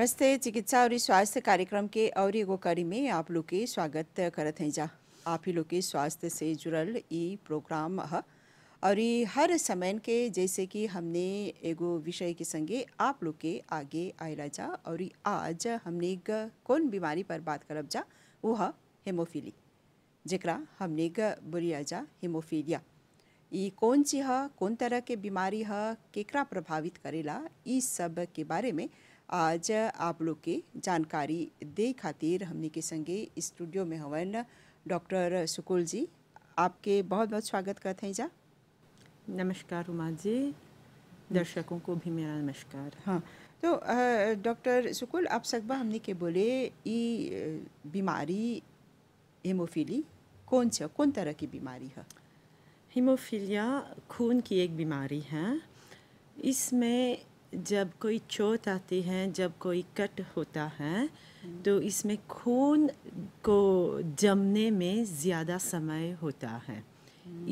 नमस्ते चिकित्सा और स्वास्थ्य कार्यक्रम के और एगो कड़ी में आप लोग के स्वागत करत हैं जा आप ही लोग के स्वास्थ्य से जुड़ल ई प्रोग्राम है और ये हर समय के जैसे कि हमने एगो विषय के संगे आप लोग के आगे आयला जा और आज हमने कौन बीमारी पर बात करब जा वो है हेमोफीली जरा हमने बोलिया जा हेमोफीलिया ये कौन सी है कौन तरह के बीमारी है केकरा प्रभावित करेला इस सब के बारे में आज आप लोग के जानकारी दे खातिर हमने के संगे स्टूडियो में हवन डॉक्टर सुकुल जी आपके बहुत बहुत स्वागत करते हैं जा नमस्कार उमा जी दर्शकों को भी मेरा नमस्कार हाँ तो डॉक्टर सुकुल आप सकबा हमने के बोले ये बीमारी हेमोफीली कौन सा कौन तरह की बीमारी है हीमोफीलिया खून की एक बीमारी है इसमें जब कोई चोट आती है जब कोई कट होता है तो इसमें खून को जमने में ज़्यादा समय होता है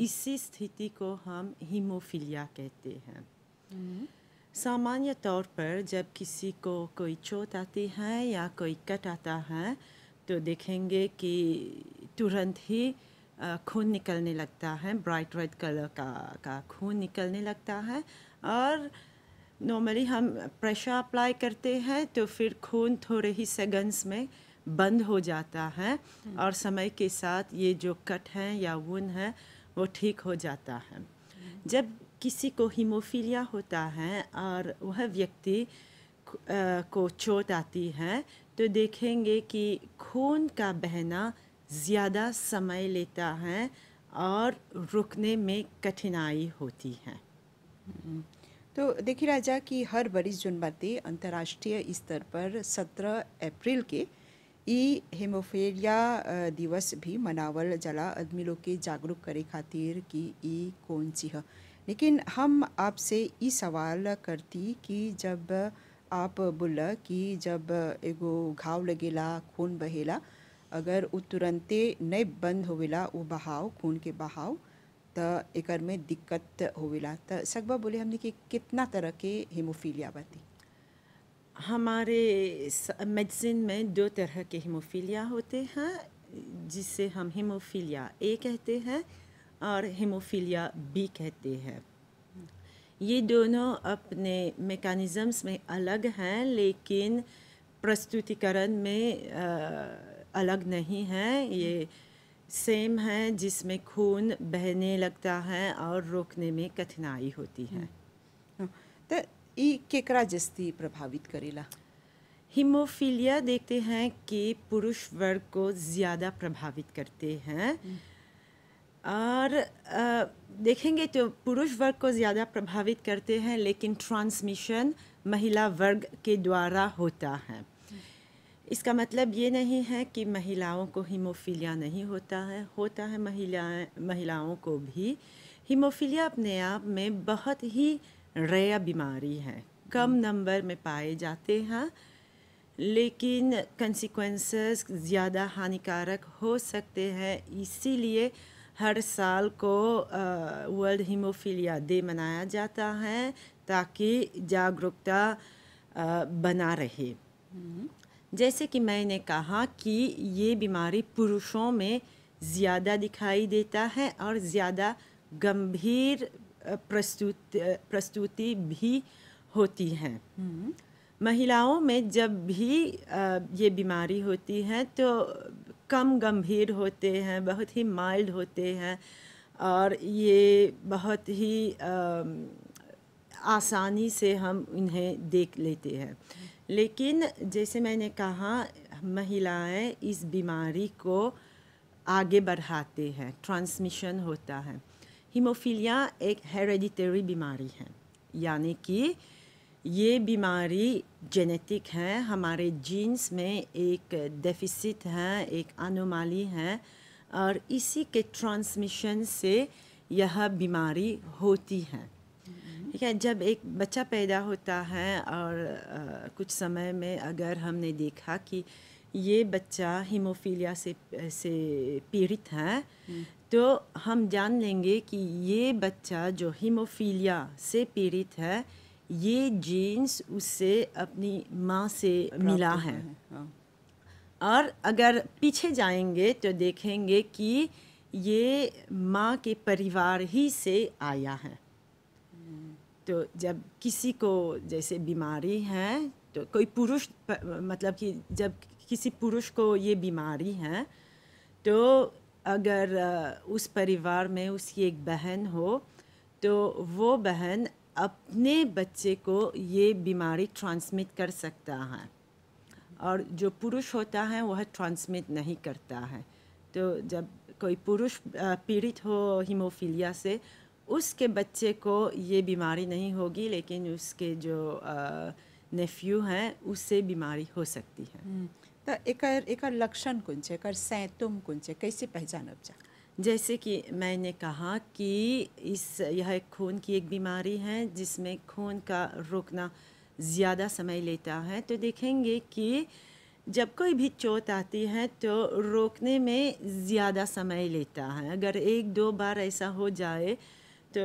इसी स्थिति को हम हीमोफीलिया कहते हैं सामान्य तौर पर जब किसी को कोई चोट आती है या कोई कट आता है तो देखेंगे कि तुरंत ही खून निकलने लगता है ब्राइट रेड कलर का का खून निकलने लगता है और नॉर्मली हम प्रेशर अप्लाई करते हैं तो फिर खून थोड़े ही सेकंड्स में बंद हो जाता है हम्म। और समय के साथ ये जो कट हैं या वन है वो ठीक हो जाता है हम्म। जब किसी को हीमोफीलिया होता है और वह व्यक्ति को चोट आती है तो देखेंगे कि खून का बहना ज़्यादा समय लेता है और रुकने में कठिनाई होती है हम्म। तो देखिए राजा कि हर जोन बातें अंतर्राष्ट्रीय स्तर पर 17 अप्रैल के ई हेमोफेरिया दिवस भी मनावल जला आदमी लोग के जागरूक करे खातिर कि ई कौन सी है लेकिन हम आपसे ई सवाल करती कि जब आप बोला कि जब एगो घाव लगेला खून बहेला अगर वो तुरंते नहीं बंद होवेला वो बहाव खून के बहाव तो एक में दिक्कत हो त सगबा बोले हमने कि कितना तरह के हीमोफीलिया बती हमारे मेडिसिन में दो तरह के हीमोफीलिया होते हैं जिसे हम हीमोफीलिया ए कहते हैं और हीमोफीलिया बी कहते हैं ये दोनों अपने मेकानिज़म्स में अलग हैं लेकिन प्रस्तुतिकरण में आ, अलग नहीं हैं ये सेम है जिसमें खून बहने लगता है और रोकने में कठिनाई होती है हम्म। हाँ, तो ये केकरा जस्ती प्रभावित करेला हिमोफीलिया देखते हैं कि पुरुष वर्ग को ज़्यादा प्रभावित करते हैं हम्म। और आ, देखेंगे तो पुरुष वर्ग को ज़्यादा प्रभावित करते हैं लेकिन ट्रांसमिशन महिला वर्ग के द्वारा होता है इसका मतलब ये नहीं है कि महिलाओं को हीमोफीलिया नहीं होता है होता है महिला महिलाओं को भी हीमोफीलिया अपने आप में बहुत ही रया बीमारी है कम नंबर हम्म। में पाए जाते हैं लेकिन कंसिक्वेंसेस ज़्यादा हानिकारक हो सकते हैं इसीलिए हर साल को वर्ल्ड हीमोफीलिया डे मनाया जाता है ताकि जागरूकता बना रहे हम्म। जैसे कि मैंने कहा कि ये बीमारी पुरुषों में ज़्यादा दिखाई देता है और ज़्यादा गंभीर प्रस्तुत प्रस्तुति भी होती है हम्म। महिलाओं में जब भी ये बीमारी होती है तो कम गंभीर होते हैं बहुत ही माइल्ड होते हैं और ये बहुत ही आसानी से हम इन्हें देख लेते हैं लेकिन जैसे मैंने कहा महिलाएं इस बीमारी को आगे बढ़ाते हैं ट्रांसमिशन होता है हीमोफीलिया एक हेरेडिटरी बीमारी है यानी कि ये बीमारी जेनेटिक है हमारे जीन्स में एक डेफिसिट है एक अनोमाली है और इसी के ट्रांसमिशन से यह बीमारी होती है है जब एक बच्चा पैदा होता है और आ, कुछ समय में अगर हमने देखा कि ये बच्चा हीमोफीलिया से से पीड़ित है हम्म। तो हम जान लेंगे कि ये बच्चा जो हीमोफीलिया से पीड़ित है ये जीन्स उससे अपनी माँ से मिला है, है। हाँ। और अगर पीछे जाएंगे तो देखेंगे कि ये माँ के परिवार ही से आया है तो जब किसी को जैसे बीमारी है तो कोई पुरुष मतलब कि जब किसी पुरुष को ये बीमारी है तो अगर उस परिवार में उसकी एक बहन हो तो वो बहन अपने बच्चे को ये बीमारी ट्रांसमिट कर सकता है और जो पुरुष होता है वह ट्रांसमिट नहीं करता है तो जब कोई पुरुष पीड़ित हो हीमोफीलिया से उसके बच्चे को ये बीमारी नहीं होगी लेकिन उसके जो नेफ्यू हैं उससे बीमारी हो सकती है हम्म, तो एक एक लक्षण कौन से एक सैतुम कौन से कैसे अब जा जैसे कि मैंने कहा कि इस यह एक खून की एक बीमारी है जिसमें खून का रुकना ज़्यादा समय लेता है तो देखेंगे कि जब कोई भी चोट आती है तो रोकने में ज़्यादा समय लेता है अगर एक दो बार ऐसा हो जाए तो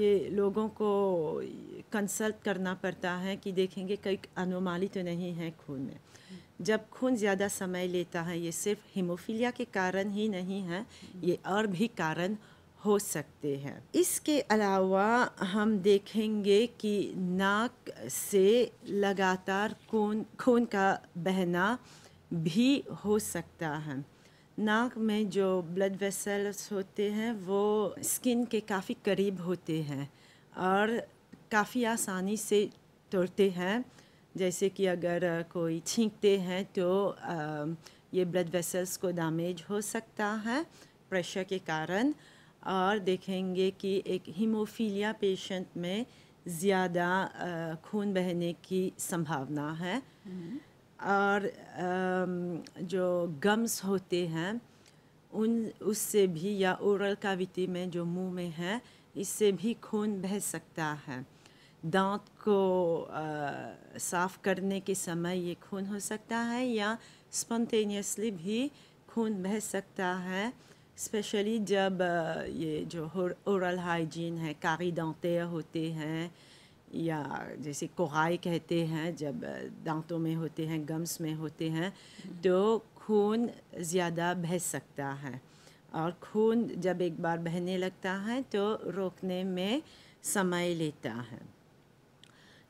ये लोगों को कंसल्ट करना पड़ता है कि देखेंगे कई अनुमाली तो नहीं है खून में जब खून ज़्यादा समय लेता है ये सिर्फ हीमोफीलिया के कारण ही नहीं है ये और भी कारण हो सकते हैं इसके अलावा हम देखेंगे कि नाक से लगातार खून खून का बहना भी हो सकता है नाक में जो ब्लड वेसल्स होते हैं वो स्किन के काफ़ी करीब होते हैं और काफ़ी आसानी से तोड़ते हैं जैसे कि अगर कोई छींकते हैं तो ये ब्लड वेसल्स को डैमेज हो सकता है प्रेशर के कारण और देखेंगे कि एक हीमोफीलिया पेशेंट में ज़्यादा खून बहने की संभावना है हम्म। और जो गम्स होते हैं उन उससे भी या ओरल काविटी में जो मुंह में है इससे भी खून बह सकता है दांत को आ, साफ करने के समय ये खून हो सकता है या स्पॉन्टेनियसली भी खून बह सकता है स्पेशली जब ये जो ओरल हाइजीन है कारी दांतें होते हैं या जैसे कोहाई कहते हैं जब दांतों में होते हैं गम्स में होते हैं तो खून ज़्यादा बह सकता है और खून जब एक बार बहने लगता है तो रोकने में समय लेता है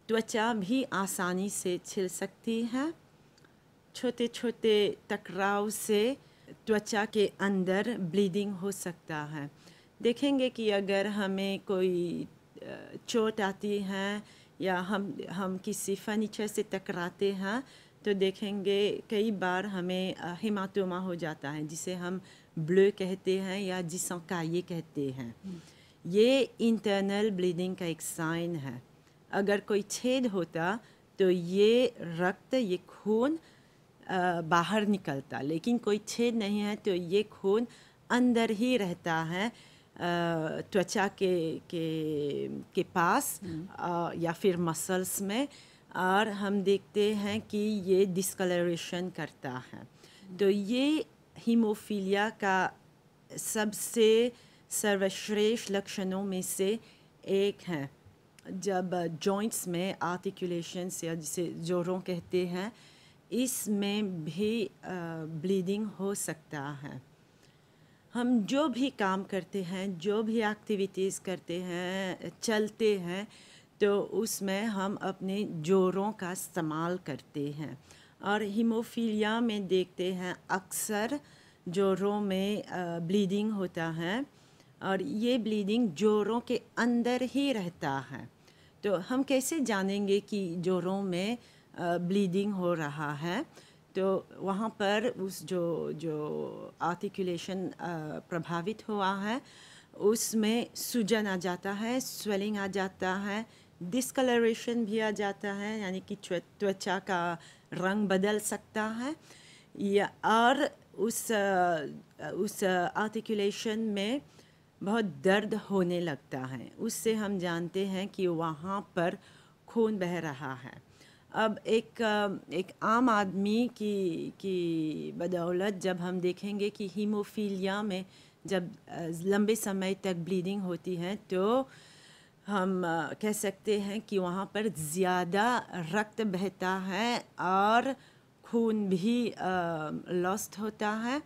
त्वचा भी आसानी से छिल सकती है छोटे छोटे टकराव से त्वचा के अंदर ब्लीडिंग हो सकता है देखेंगे कि अगर हमें कोई चोट आती है या हम हम किसी फर्नीचर से टकराते हैं तो देखेंगे कई बार हमें हिमातोमा हो जाता है जिसे हम ब्लू कहते हैं या ये कहते हैं हम्म। ये इंटरनल ब्लीडिंग का एक साइन है अगर कोई छेद होता तो ये रक्त ये खून बाहर निकलता लेकिन कोई छेद नहीं है तो ये खून अंदर ही रहता है त्वचा के के के पास या फिर मसल्स में और हम देखते हैं कि ये डिस्कलरेशन करता है तो ये हीमोफीलिया का सबसे सर्वश्रेष्ठ लक्षणों में से एक है जब जॉइंट्स में आर्टिकुलेशन या जिसे जोरों कहते हैं इसमें भी ब्लीडिंग हो सकता है हम जो भी काम करते हैं जो भी एक्टिविटीज़ करते हैं चलते हैं तो उसमें हम अपने जोड़ों का इस्तेमाल करते हैं और हीमोफीलिया में देखते हैं अक्सर जोरों में ब्लीडिंग होता है और ये ब्लीडिंग जोड़ों के अंदर ही रहता है तो हम कैसे जानेंगे कि जोरों में ब्लीडिंग हो रहा है तो वहाँ पर उस जो जो आर्टिकुलेशन प्रभावित हुआ है उसमें सूजन आ जाता है स्वेलिंग आ जाता है डिसकलरेशन भी आ जाता है यानी कि त्वचा का रंग बदल सकता है या और उस उस आर्टिकुलेशन में बहुत दर्द होने लगता है उससे हम जानते हैं कि वहाँ पर खून बह रहा है अब एक एक आम आदमी की की बदौलत जब हम देखेंगे कि हीमोफीलिया में जब लंबे समय तक ब्लीडिंग होती है तो हम कह सकते हैं कि वहाँ पर ज़्यादा रक्त बहता है और खून भी लॉस्ट होता है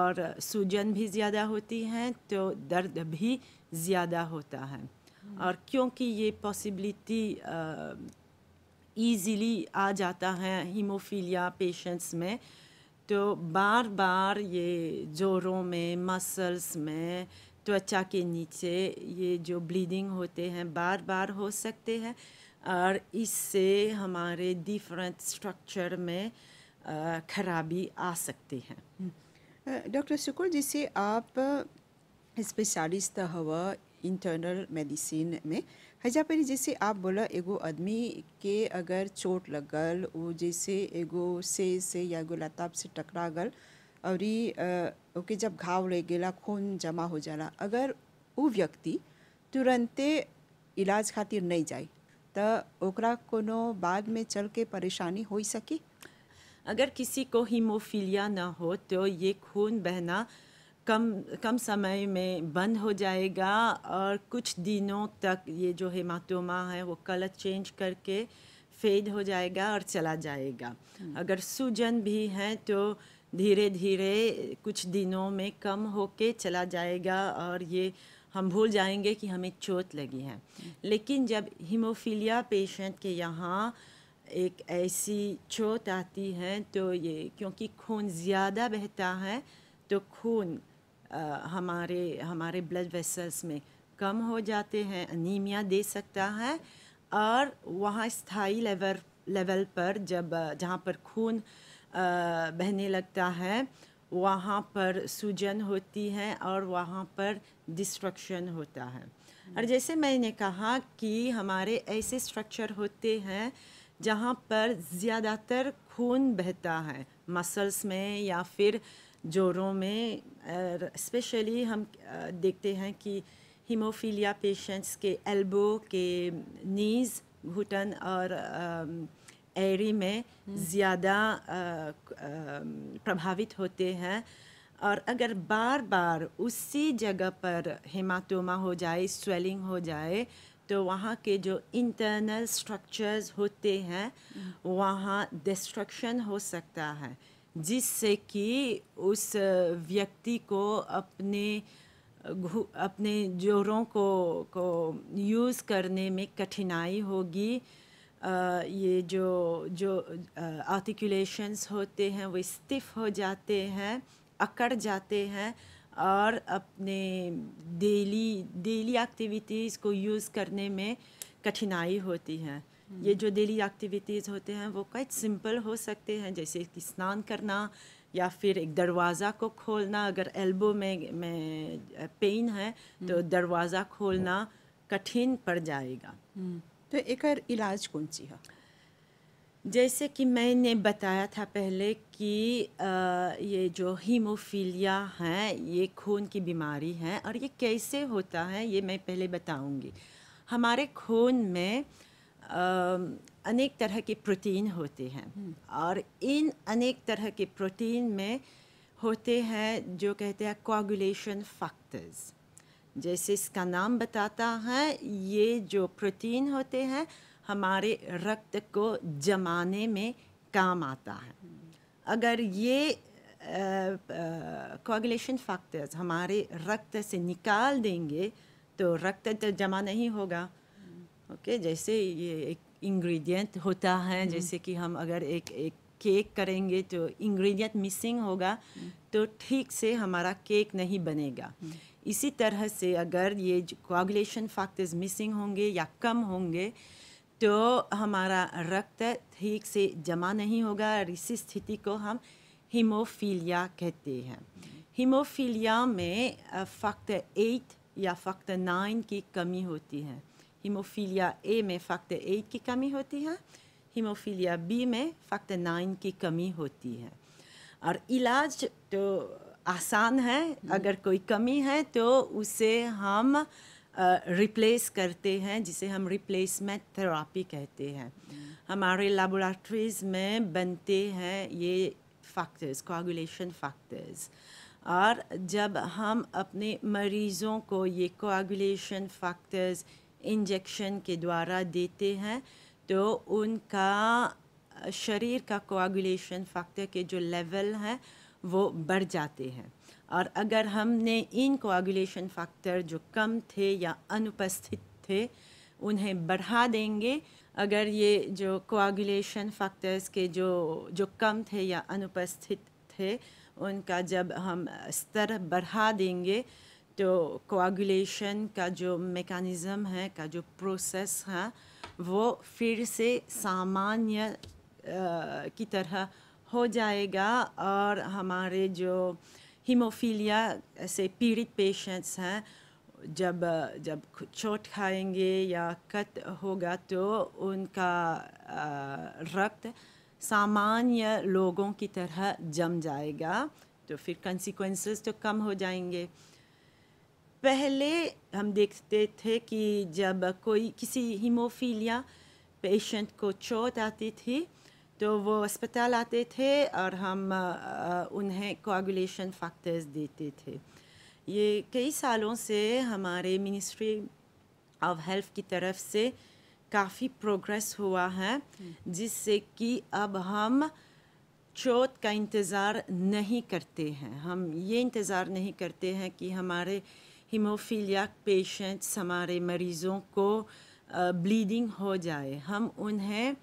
और सूजन भी ज़्यादा होती है तो दर्द भी ज़्यादा होता है हम्म। और क्योंकि ये पॉसिबिलिटी ईजीली आ जाता है हीमोफीलिया पेशेंट्स में तो बार बार ये ज़ोरों में मसल्स में त्वचा के नीचे ये जो ब्लीडिंग होते हैं बार बार हो सकते हैं और इससे हमारे डिफरेंट स्ट्रक्चर में खराबी आ सकती है हम्म। डॉक्टर शुक्र जी से आप स्पेशलिस्ट हवा इंटरनल मेडिसिन में हैजा पर जैसे आप बोला एगो आदमी के अगर चोट लगल वो जैसे एगो से से या एगो लताब से टकरा गल और ओके जब घाव ले गया खून जमा हो जाला अगर वो व्यक्ति तुरंते इलाज खातिर नहीं जाए तो ओकरा कोनो बाद में चल के परेशानी हो सके अगर किसी को हीमोफीलिया ना हो तो ये खून बहना कम कम समय में बंद हो जाएगा और कुछ दिनों तक ये जो हेमाटोमा है वो कलर चेंज करके फेड हो जाएगा और चला जाएगा हम्म। अगर सूजन भी है तो धीरे धीरे कुछ दिनों में कम होके चला जाएगा और ये हम भूल जाएंगे कि हमें चोट लगी है हम्म। लेकिन जब हीमोफीलिया पेशेंट के यहाँ एक ऐसी चोट आती है तो ये क्योंकि खून ज़्यादा बहता है तो खून हमारे हमारे ब्लड वेसल्स में कम हो जाते हैं अनीमिया दे सकता है और वहाँ स्थाई लेवल लेवल पर जब जहाँ पर खून बहने लगता है वहाँ पर सूजन होती है और वहाँ पर डिस्ट्रक्शन होता है और हम्म। जैसे मैंने कहा कि हमारे ऐसे स्ट्रक्चर होते हैं जहाँ पर ज़्यादातर खून बहता है मसल्स में या फिर जोड़ों में स्पेशली हम देखते हैं कि हीमोफीलिया पेशेंट्स के एल्बो के नीज़ घुटन और एरी में हम्म। ज़्यादा प्रभावित होते हैं और अगर बार बार उसी जगह पर हेमाटोमा हो जाए स्वेलिंग हो जाए तो वहाँ के जो इंटरनल स्ट्रक्चर्स होते हैं हम्म। वहाँ डिस्ट्रक्शन हो सकता है जिससे कि उस व्यक्ति को अपने अपने जोरों को को यूज़ करने में कठिनाई होगी आ, ये जो जो आर्टिकुलेशंस होते हैं वो स्टिफ हो जाते हैं अकड़ जाते हैं और अपने डेली डेली एक्टिविटीज़ को यूज़ करने में कठिनाई होती है ये जो डेली एक्टिविटीज़ होते हैं वो कई सिंपल हो सकते हैं जैसे कि स्नान करना या फिर एक दरवाज़ा को खोलना अगर एल्बो में में पेन है तो हम्म। दरवाज़ा खोलना कठिन पड़ जाएगा हम्म। तो एक इलाज कौन सी है जैसे कि मैंने बताया था पहले कि आ, ये जो हीमोफीलिया है ये खून की बीमारी है और ये कैसे होता है ये मैं पहले बताऊंगी हमारे खून में अनेक तरह के प्रोटीन होते हैं और इन अनेक तरह के प्रोटीन में होते हैं जो कहते हैं कोगुलेशन फैक्टर्स जैसे इसका नाम बताता है ये जो प्रोटीन होते हैं हमारे रक्त को जमाने में काम आता है अगर ये कोगुलेशन फैक्टर्स हमारे रक्त से निकाल देंगे तो रक्त तो जमा नहीं होगा ओके जैसे ये एक इंग्रेडिएंट होता है हम्म। जैसे कि हम अगर एक एक केक करेंगे तो इंग्रेडिएंट मिसिंग होगा हम्म। तो ठीक से हमारा केक नहीं बनेगा हम्म। इसी तरह से अगर ये कोगुलेशन फैक्टर्स मिसिंग होंगे या कम होंगे तो हमारा रक्त ठीक से जमा नहीं होगा और इसी स्थिति को हम हीमोफीलिया कहते हैं हीमोफीलिया में फक्त एट या फक्त नाइन की कमी होती है हीमोफीलिया ए में फैक्टर एट की कमी होती है हीमोफीलिया बी में फैक्टर नाइन की कमी होती है और इलाज तो आसान है हम्म। अगर कोई कमी है तो उसे हम रिप्लेस करते हैं जिसे हम रिप्लेसमेंट थेरापी कहते हैं हम्म। हमारे लेबोरेटरीज में बनते हैं ये फैक्टर्स कोगुलेशन फैक्टर्स और जब हम अपने मरीज़ों को ये कोगुलेशन फैक्टर्स इंजेक्शन के द्वारा देते हैं तो उनका शरीर का कोआगुलेशन फैक्टर के जो लेवल हैं वो बढ़ जाते हैं और अगर हमने इन कोआगुलेशन फैक्टर जो कम थे या अनुपस्थित थे उन्हें बढ़ा देंगे अगर ये जो कोआगुलेशन फैक्टर्स के जो जो कम थे या अनुपस्थित थे उनका जब हम स्तर बढ़ा देंगे तो कोआगुलेशन का जो मेकानिज़म है का जो प्रोसेस है वो फिर से सामान्य की तरह हो जाएगा और हमारे जो हीमोफीलिया से पीड़ित पेशेंट्स हैं जब जब चोट खाएंगे या कट होगा तो उनका रक्त सामान्य लोगों की तरह जम जाएगा तो फिर कंसिक्वेंसेस तो कम हो जाएंगे पहले हम देखते थे कि जब कोई किसी हीमोफीलिया पेशेंट को चोट आती थी तो वो अस्पताल आते थे और हम उन्हें कोगुलेशन फैक्टर्स देते थे ये कई सालों से हमारे मिनिस्ट्री ऑफ हेल्थ की तरफ से काफ़ी प्रोग्रेस हुआ है जिससे कि अब हम चोट का इंतज़ार नहीं करते हैं हम ये इंतज़ार नहीं करते हैं कि हमारे हीमोफीलिया पेशेंट्स हमारे मरीज़ों को ब्लीडिंग हो जाए हम उन्हें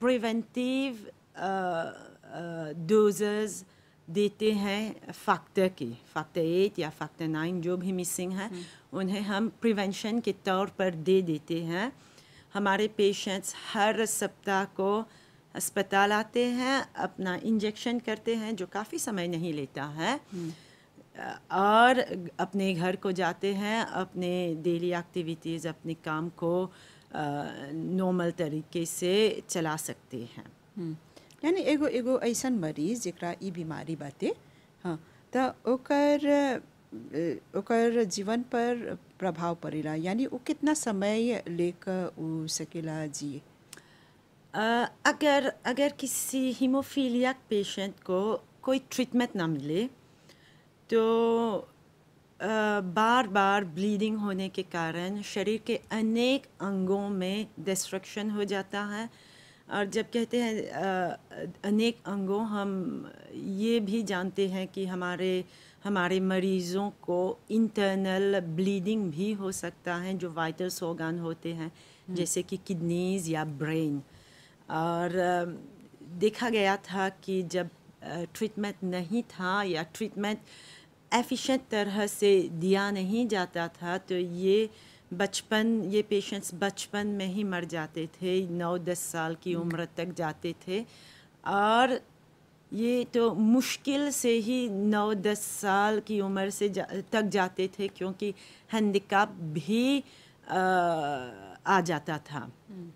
प्रिवेंटिव डोजेज़ देते हैं फैक्टर की फैक्टर एट या फैक्टर नाइन जो भी मिसिंग है उन्हें हम प्रिवेंशन के तौर पर दे देते हैं हमारे पेशेंट्स हर सप्ताह को अस्पताल आते हैं अपना इंजेक्शन करते हैं जो काफ़ी समय नहीं लेता है hmm. और अपने घर को जाते हैं अपने डेली एक्टिविटीज़ अपने काम को नॉर्मल तरीके से चला सकते हैं हम्म। यानी एगो एगो ऐसा मरीज जरा ये बीमारी बाते हाँ तो ओकर ओकर जीवन पर प्रभाव पड़ेगा यानी वो कितना समय लेकर उ सकेला जी अगर अगर किसी हीमोफीलिया पेशेंट को कोई ट्रीटमेंट ना मिले तो बार बार ब्लीडिंग होने के कारण शरीर के अनेक अंगों में डिस्ट्रक्शन हो जाता है और जब कहते हैं अनेक अंगों हम ये भी जानते हैं कि हमारे हमारे मरीज़ों को इंटरनल ब्लीडिंग भी हो सकता है जो वाइटल सोगान होते हैं हम्म। जैसे कि किडनीज़ या ब्रेन और देखा गया था कि जब ट्रीटमेंट नहीं था या ट्रीटमेंट एफिशिएंट तरह से दिया नहीं जाता था तो ये बचपन ये पेशेंट्स बचपन में ही मर जाते थे नौ दस साल की हम्म। उम्र तक जाते थे और ये तो मुश्किल से ही नौ दस साल की उम्र से जा, तक जाते थे क्योंकि हैंडीकाप भी आ, आ जाता था हम्म।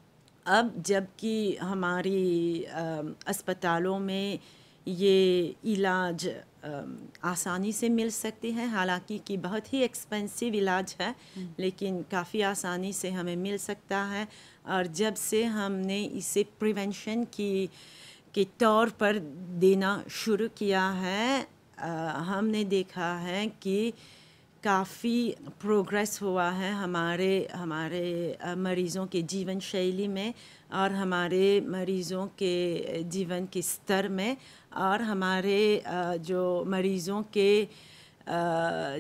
अब जबकि हमारी आ, अस्पतालों में ये इलाज आसानी से मिल सकती है हालांकि कि बहुत ही एक्सपेंसिव इलाज है हम्म। लेकिन काफ़ी आसानी से हमें मिल सकता है और जब से हमने इसे प्रिवेंशन की के तौर पर देना शुरू किया है आ, हमने देखा है कि काफ़ी प्रोग्रेस हुआ है हमारे हमारे मरीज़ों के जीवन शैली में और हमारे मरीज़ों के जीवन के स्तर में और हमारे जो मरीज़ों के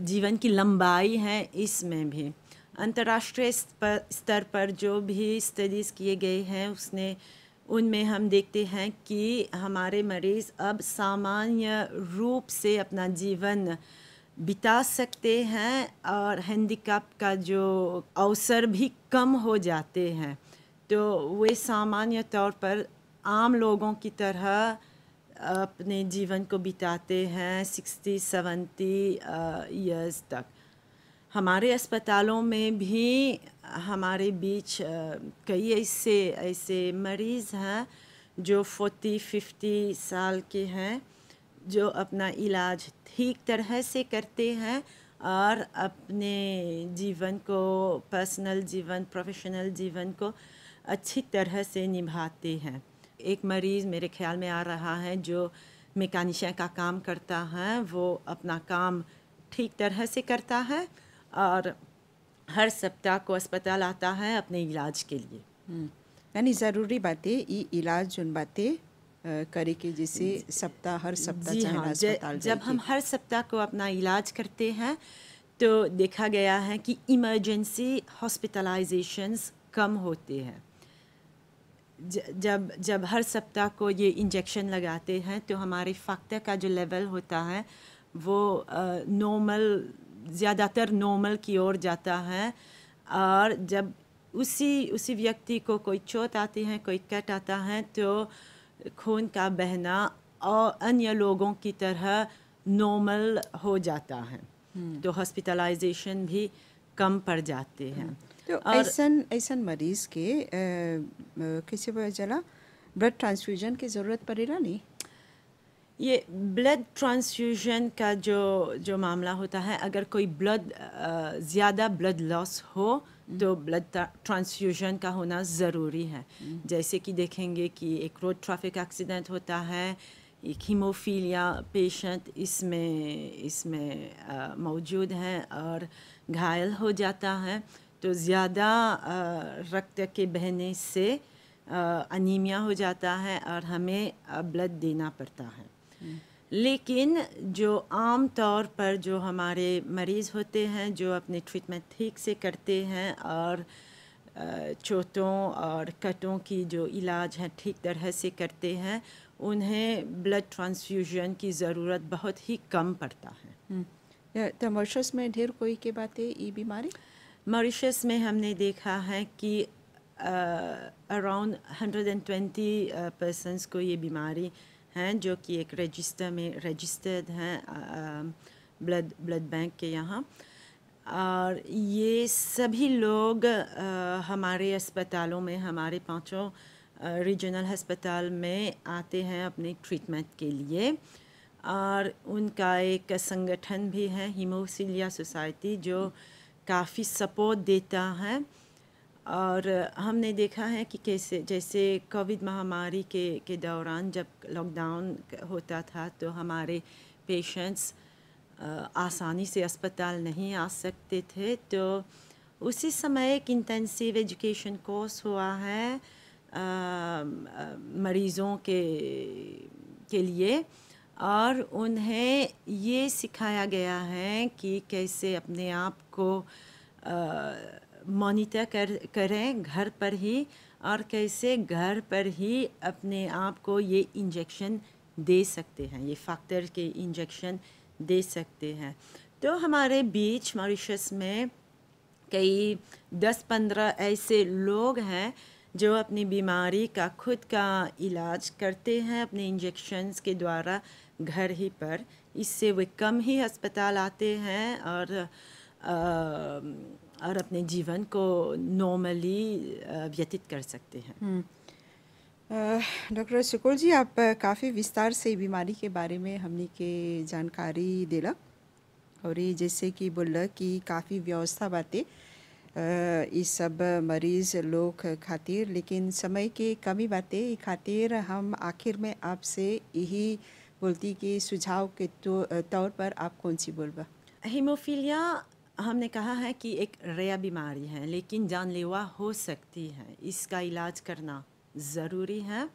जीवन की लंबाई है इसमें भी अंतर्राष्ट्रीय स्तर पर जो भी स्टडीज़ किए गए हैं उसने उनमें हम देखते हैं कि हमारे मरीज़ अब सामान्य रूप से अपना जीवन बिता सकते हैं और हैंडीकप का जो अवसर भी कम हो जाते हैं तो वे सामान्य तौर पर आम लोगों की तरह अपने जीवन को बिताते हैं सिक्सटी सेवेंटी ईयर्स तक हमारे अस्पतालों में भी हमारे बीच कई ऐसे ऐसे मरीज़ हैं जो फोर्टी फिफ्टी साल के हैं जो अपना इलाज ठीक तरह से करते हैं और अपने जीवन को पर्सनल जीवन प्रोफेशनल जीवन को अच्छी तरह से निभाते हैं एक मरीज़ मेरे ख्याल में आ रहा है जो मेकानिशिया का काम करता है वो अपना काम ठीक तरह से करता है और हर सप्ताह को अस्पताल आता है अपने इलाज के लिए हम्म, यानी ज़रूरी बातें ये इलाज जो बातें करे के जैसे सप्ताह हर सप्ताह जी हाँ, अस्पताल जब हम हर सप्ताह को अपना इलाज करते हैं तो देखा गया है कि इमरजेंसी हॉस्पिटलाइजेशंस कम होते हैं जब जब हर सप्ताह को ये इंजेक्शन लगाते हैं तो हमारे फ़ाक्ता का जो लेवल होता है वो नॉर्मल ज़्यादातर नॉर्मल की ओर जाता है और जब उसी उसी व्यक्ति को कोई चोट आती है कोई कट आता है तो खून का बहना और अन्य लोगों की तरह नॉर्मल हो जाता है हम्म। तो हॉस्पिटलाइजेशन भी कम पड़ जाते हैं हम्म। तो ऐसन ऐसा मरीज के किसी वजह चला ब्लड ट्रांसफ्यूजन की ज़रूरत पड़ेगा नहीं ये ब्लड ट्रांसफ्यूजन का जो जो मामला होता है अगर कोई ब्लड ज़्यादा ब्लड लॉस हो हम्म। तो ब्लड ट्रांसफ्यूजन का होना ज़रूरी है हम्म। जैसे कि देखेंगे कि एक रोड ट्रैफिक एक्सीडेंट होता है एक हीमोफीलिया पेशेंट इसमें इसमें मौजूद हैं और घायल हो जाता है तो ज़्यादा रक्त के बहने से अनीमिया हो जाता है और हमें ब्लड देना पड़ता है हम्म। लेकिन जो आम तौर पर जो हमारे मरीज़ होते हैं जो अपने ट्रीटमेंट ठीक से करते हैं और चोटों और कटों की जो इलाज है ठीक तरह से करते हैं उन्हें ब्लड ट्रांसफ्यूजन की ज़रूरत बहुत ही कम पड़ता है हम्म। तमर्शस में ढेर कोई के बातें ये बीमारी मॉरिशस में हमने देखा है कि around hundred and twenty persons को ये बीमारी हैं जो कि एक रजिस्टर में रजिस्टर्ड हैं ब्लड ब्लड बैंक के यहाँ और ये सभी लोग आ, हमारे अस्पतालों में हमारे पांचों रीजनल अस्पताल में आते हैं अपने ट्रीटमेंट के लिए और उनका एक संगठन भी है हीमोसिलिया सोसाइटी जो काफ़ी सपोर्ट देता है और हमने देखा है कि कैसे जैसे कोविड महामारी के के दौरान जब लॉकडाउन होता था तो हमारे पेशेंट्स आसानी से अस्पताल नहीं आ सकते थे तो उसी समय एक इंटेंसिव एजुकेशन कोर्स हुआ है आ, आ, मरीज़ों के के लिए और उन्हें ये सिखाया गया है कि कैसे अपने आप को मोनिटर कर करें घर पर ही और कैसे घर पर ही अपने आप को ये इंजेक्शन दे सकते हैं ये फैक्टर के इंजेक्शन दे सकते हैं तो हमारे बीच मॉरिशस में कई दस पंद्रह ऐसे लोग हैं जो अपनी बीमारी का खुद का इलाज करते हैं अपने इंजेक्शन्स के द्वारा घर ही पर इससे वे कम ही अस्पताल आते हैं और आ, और अपने जीवन को नॉर्मली व्यतीत कर सकते हैं हम्म। डॉक्टर शुक्र जी आप काफ़ी विस्तार से बीमारी के बारे में हमने के जानकारी दिला और ये जैसे कि बोल कि काफ़ी व्यवस्था बातें इस सब मरीज़ लोग खातिर लेकिन समय के कमी बातें खातिर हम आखिर में आपसे यही बोलती कि सुझाव के तो, तौर पर आप कौन सी बोलबा हीमोफीलिया हमने कहा है कि एक रया बीमारी है लेकिन जानलेवा हो सकती है इसका इलाज करना ज़रूरी है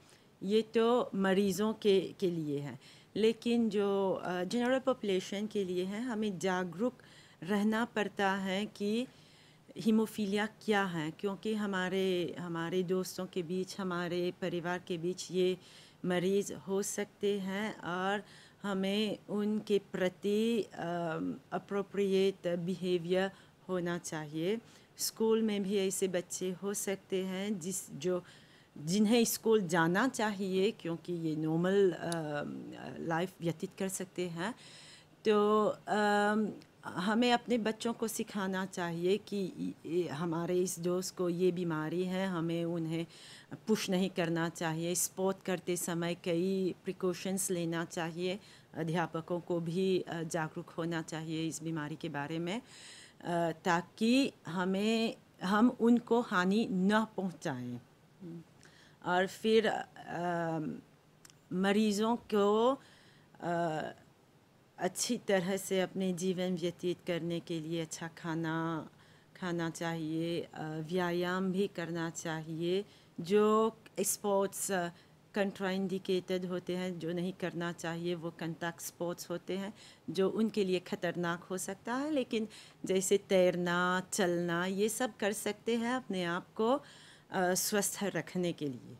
ये तो मरीज़ों के के लिए है लेकिन जो जनरल पॉपुलेशन के लिए है हमें जागरूक रहना पड़ता है कि हीमोफीलिया क्या है क्योंकि हमारे हमारे दोस्तों के बीच हमारे परिवार के बीच ये मरीज़ हो सकते हैं और हमें उनके प्रति अप्रोप्रिएट बिहेवियर होना चाहिए स्कूल में भी ऐसे बच्चे हो सकते हैं जिस जो जिन्हें स्कूल जाना चाहिए क्योंकि ये नॉर्मल लाइफ व्यतीत कर सकते हैं तो आ, हमें अपने बच्चों को सिखाना चाहिए कि हमारे इस दोस्त को ये बीमारी है हमें उन्हें पुश नहीं करना चाहिए स्पोर्ट करते समय कई प्रिकॉशंस लेना चाहिए अध्यापकों को भी जागरूक होना चाहिए इस बीमारी के बारे में ताकि हमें हम उनको हानि न पहुंचाएं और फिर आ, मरीज़ों को आ, अच्छी तरह से अपने जीवन व्यतीत करने के लिए अच्छा खाना खाना चाहिए व्यायाम भी करना चाहिए जो स्पोर्ट्स कंट्राइंडिकेटेड होते हैं जो नहीं करना चाहिए वो कंटैक्ट स्पोर्ट्स होते हैं जो उनके लिए ख़तरनाक हो सकता है लेकिन जैसे तैरना चलना ये सब कर सकते हैं अपने आप को स्वस्थ रखने के लिए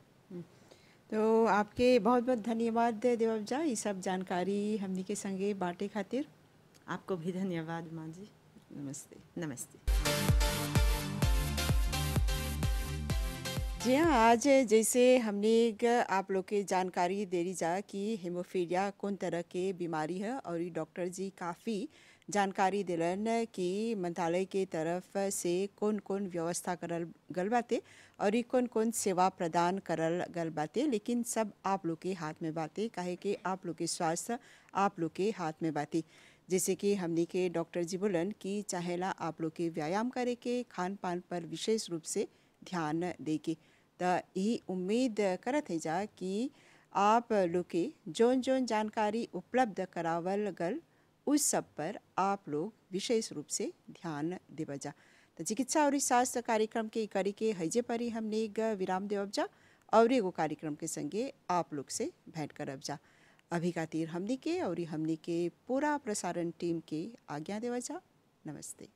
तो आपके बहुत बहुत धन्यवाद देवबजा ये सब जानकारी हमने के संगे बांटे खातिर आपको भी धन्यवाद माँ जी नमस्ते नमस्ते जी हाँ आज जैसे हमने आप लोग के जानकारी दे दी जा कि हेमोफीलिया कौन तरह के बीमारी है और ये डॉक्टर जी काफ़ी जानकारी दिलन कि मंत्रालय के तरफ से कौन कौन व्यवस्था करल गल बातें और कौन कौन सेवा प्रदान करल गल बातें लेकिन सब आप लोग के हाथ में बाते कहे कि आप लोग के स्वास्थ्य आप लोग के हाथ में बाते जैसे कि हमने के डॉक्टर जी बोलन कि चाहेला आप लोग के व्यायाम करे के खान पान पर विशेष रूप से ध्यान दे के तो यही उम्मीद करत है जा कि आप लोग के जौन जौन जानकारी उपलब्ध करावल गल उस सब पर आप लोग विशेष रूप से ध्यान जा तो चिकित्सा और स्वास्थ्य कार्यक्रम के करी के हजे पर ही हमने एक विराम जा और एगो कार्यक्रम के संगे आप लोग से भेंट कर जा अभी का तीर हमने के और हमने के पूरा प्रसारण टीम के आज्ञा जा नमस्ते